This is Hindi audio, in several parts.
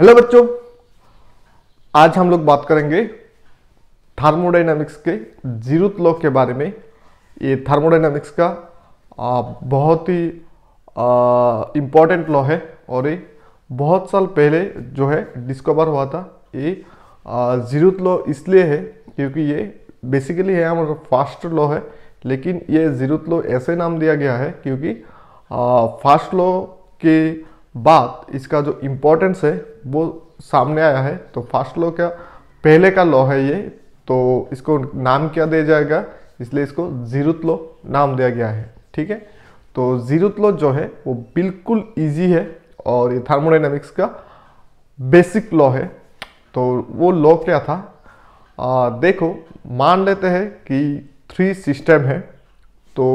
हेलो बच्चों आज हम लोग बात करेंगे थर्मोडाइनमिक्स के जीरोथ लॉ के बारे में ये थर्मोडाइनमिक्स का आ, बहुत ही इम्पोर्टेंट लॉ है और ये बहुत साल पहले जो है डिस्कवर हुआ था ये जीरोथ लॉ इसलिए है क्योंकि ये बेसिकली है हमारा फास्ट लॉ है लेकिन ये जीरोथ लॉ ऐसे नाम दिया गया है क्योंकि फास्ट लॉ के बाद इसका जो इम्पोर्टेंस है वो सामने आया है तो फास्ट लॉ क्या पहले का लॉ है ये तो इसको नाम क्या दिया जाएगा इसलिए इसको जीरुत लॉ नाम दिया गया है ठीक है तो जीरुत लॉ जो है वो बिल्कुल इजी है और ये थर्मोडाइनमिक्स का बेसिक लॉ है तो वो लॉ क्या था आ, देखो मान लेते हैं कि थ्री सिस्टम है तो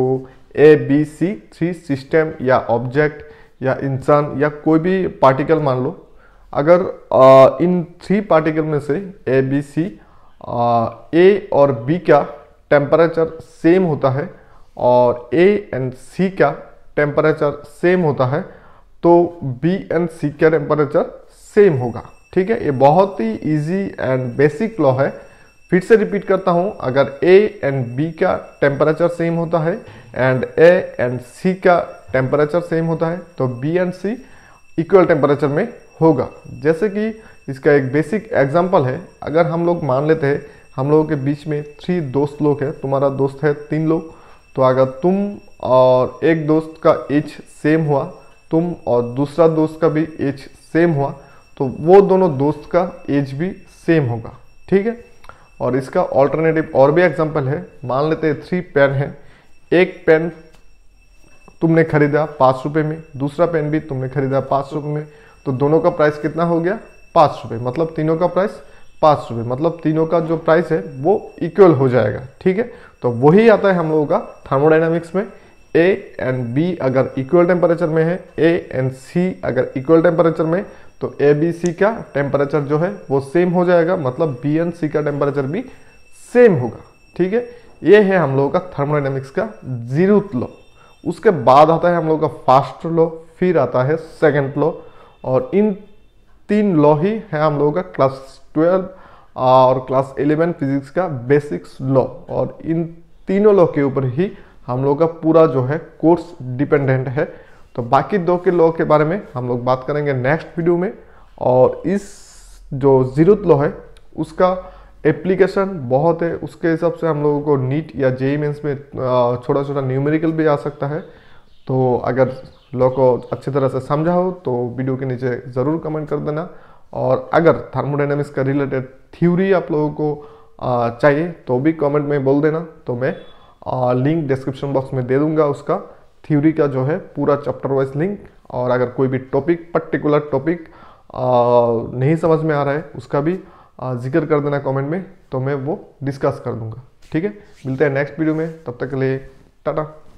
A B C three system या ऑब्जेक्ट या इंसान या कोई भी पार्टिकल मान लो अगर आ, इन थ्री पार्टिकल में से ए बी सी ए और बी का टेम्परेचर सेम होता है और ए एंड सी का टेम्परेचर सेम होता है तो बी एंड सी का टेम्परेचर सेम होगा ठीक है ये बहुत ही इजी एंड बेसिक लॉ है फिर से रिपीट करता हूं अगर ए एंड बी का टेम्परेचर सेम होता है एंड ए एंड सी का टेम्परेचर सेम होता है तो B and C equal temperature में होगा जैसे कि इसका एक बेसिक एग्जाम्पल है अगर हम लोग मान लेते हैं हम लोगों के बीच में थ्री दोस्त लोग हैं तुम्हारा दोस्त है तीन लोग तो अगर तुम और एक दोस्त का एज सेम हुआ तुम और दूसरा दोस्त का भी एज सेम हुआ तो वो दोनों दोस्त का एज भी सेम होगा ठीक है और इसका ऑल्टरनेटिव और भी एग्जाम्पल है मान लेते हैं थ्री पेन है एक पेन तुमने खरीदा पाँच रुपये में दूसरा पेन भी तुमने खरीदा पाँच रुपये में तो दोनों का प्राइस कितना हो गया पाँच रुपये मतलब तीनों का प्राइस पाँच रुपये मतलब तीनों का जो प्राइस है वो इक्वल हो जाएगा ठीक है तो वही आता है हम लोगों का थर्मोडाइनमिक्स में ए एंड बी अगर इक्वल टेम्परेचर में है ए एंड सी अगर इक्वल टेम्परेचर में तो ए बी सी का टेम्परेचर जो है वो सेम हो जाएगा मतलब बी एंड सी का टेम्परेचर भी सेम होगा ठीक है ये है हम लोगों का थर्मोडाइनमिक्स का जीरो लॉ उसके बाद आता है हम लोग का फर्स्ट लॉ फिर आता है सेकेंड लॉ और इन तीन लॉ ही है हम लोगों का क्लास ट्वेल्व और क्लास इलेवन फिजिक्स का बेसिक्स लॉ और इन तीनों लॉ के ऊपर ही हम लोग का पूरा जो है कोर्स डिपेंडेंट है तो बाकी दो के लॉ के बारे में हम लोग बात करेंगे नेक्स्ट वीडियो में और इस जो जीरोथ लॉ है उसका एप्लीकेशन बहुत है उसके हिसाब से हम लोगों को नीट या जेई मेंस में छोटा छोटा न्यूमेरिकल भी आ सकता है तो अगर लॉ को अच्छी तरह से समझा हो तो वीडियो के नीचे ज़रूर कमेंट कर देना और अगर थर्मोडाइनमिक्स का रिलेटेड थ्योरी आप लोगों को चाहिए तो भी कमेंट में बोल देना तो मैं लिंक डिस्क्रिप्शन बॉक्स में दे दूंगा उसका थ्योरी का जो है पूरा चैप्टर वाइज लिंक और अगर कोई भी टॉपिक पर्टिकुलर टॉपिक नहीं समझ में आ रहा है उसका भी जिक्र कर देना कमेंट में तो मैं वो डिस्कस कर दूंगा ठीक है मिलते हैं नेक्स्ट वीडियो में तब तक के लिए टाटा